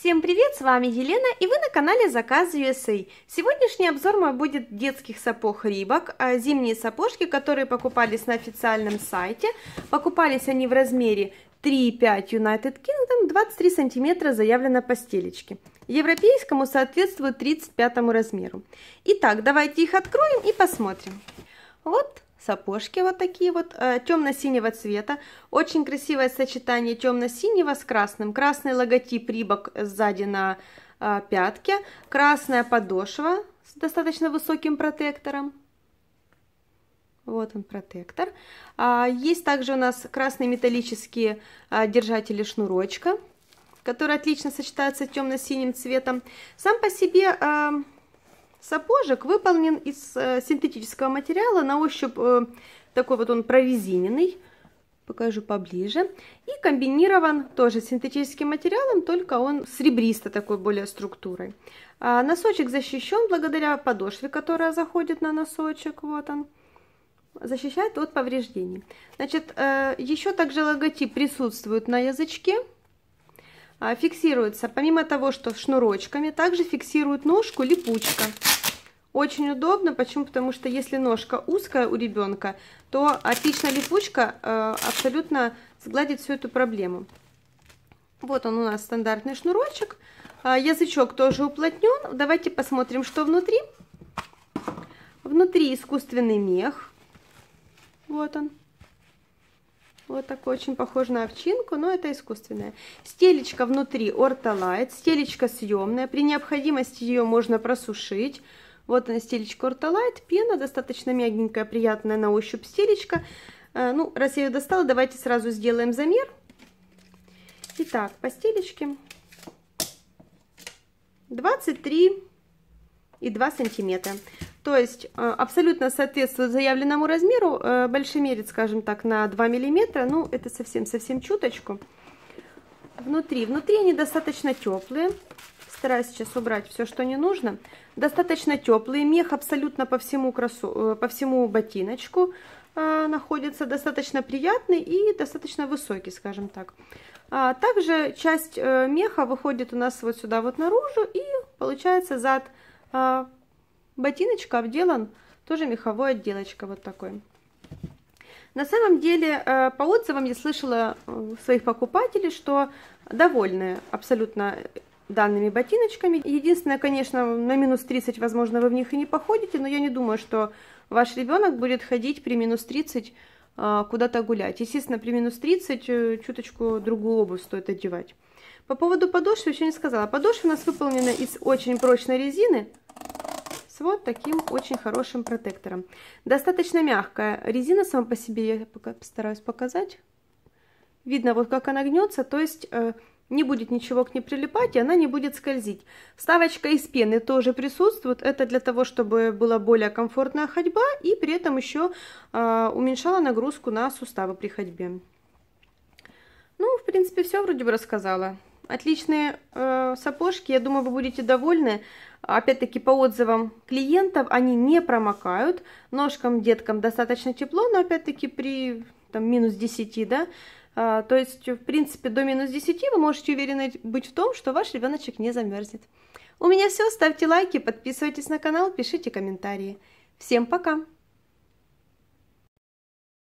Всем привет, с вами Елена и вы на канале Заказ USA. А. Сегодняшний обзор мой будет детских сапог Рибок, а, зимние сапожки, которые покупались на официальном сайте. Покупались они в размере 3,5 United Kingdom, 23 сантиметра заявлено по стелечке. Европейскому соответствует 35 размеру. Итак, давайте их откроем и посмотрим. Вот сапожки вот такие вот, э, темно-синего цвета. Очень красивое сочетание темно-синего с красным. Красный логотип рибок сзади на э, пятке. Красная подошва с достаточно высоким протектором. Вот он протектор. А, есть также у нас красные металлические э, держатели шнурочка, которые отлично сочетаются с темно-синим цветом. Сам по себе Сапожек выполнен из э, синтетического материала, на ощупь э, такой вот он прорезиненный, покажу поближе, и комбинирован тоже синтетическим материалом, только он серебристо такой более структурой. А носочек защищен благодаря подошве, которая заходит на носочек, вот он защищает от повреждений. Значит, э, еще также логотип присутствует на язычке. А, фиксируется, помимо того, что шнурочками, также фиксирует ножку липучка. Очень удобно, почему? Потому что если ножка узкая у ребенка, то отлично липучка э, абсолютно сгладит всю эту проблему. Вот он у нас стандартный шнурочек. А, язычок тоже уплотнен. Давайте посмотрим, что внутри. Внутри искусственный мех. Вот он. Вот такой очень похож на овчинку, но это искусственная. Стелечка внутри ортолайт, стелечка съемная. При необходимости ее можно просушить. Вот она, стелечка ортолайт. Пена достаточно мягенькая, приятная на ощупь стелечка. Э, ну, раз я ее достала, давайте сразу сделаем замер. Итак, по стелечке 23 и 2 сантиметра. То есть э, абсолютно соответствует заявленному размеру, э, большемерит, скажем так, на 2 мм, ну это совсем-совсем чуточку. Внутри, внутри они достаточно теплые, стараюсь сейчас убрать все, что не нужно. Достаточно теплые, мех абсолютно по всему, красу, э, по всему ботиночку находится, достаточно приятный и достаточно высокий, скажем так. А также часть меха выходит у нас вот сюда вот наружу и получается зад Ботиночка обделан тоже меховой отделочкой вот такой. На самом деле, э, по отзывам я слышала э, своих покупателей, что довольны абсолютно э, данными ботиночками. Единственное, конечно, на минус 30, возможно, вы в них и не походите, но я не думаю, что ваш ребенок будет ходить при минус 30 куда-то гулять. Естественно, при минус 30 чуточку другую обувь стоит одевать. По поводу подошвы еще не сказала. Подошва у нас выполнена из очень прочной резины, с вот таким очень хорошим протектором. Достаточно мягкая резина сама по себе, я пока постараюсь показать. Видно, вот как она гнется, то есть э, не будет ничего к ней прилипать, и она не будет скользить. Вставочка из пены тоже присутствует. Это для того, чтобы была более комфортная ходьба, и при этом еще э, уменьшала нагрузку на суставы при ходьбе. Ну, в принципе, все вроде бы рассказала отличные э, сапожки, я думаю, вы будете довольны. Опять-таки, по отзывам клиентов, они не промокают. Ножкам, деткам достаточно тепло, но опять-таки при там, минус 10, да, э, то есть, в принципе, до минус 10 вы можете уверены быть в том, что ваш ребеночек не замерзнет. У меня все, ставьте лайки, подписывайтесь на канал, пишите комментарии. Всем пока!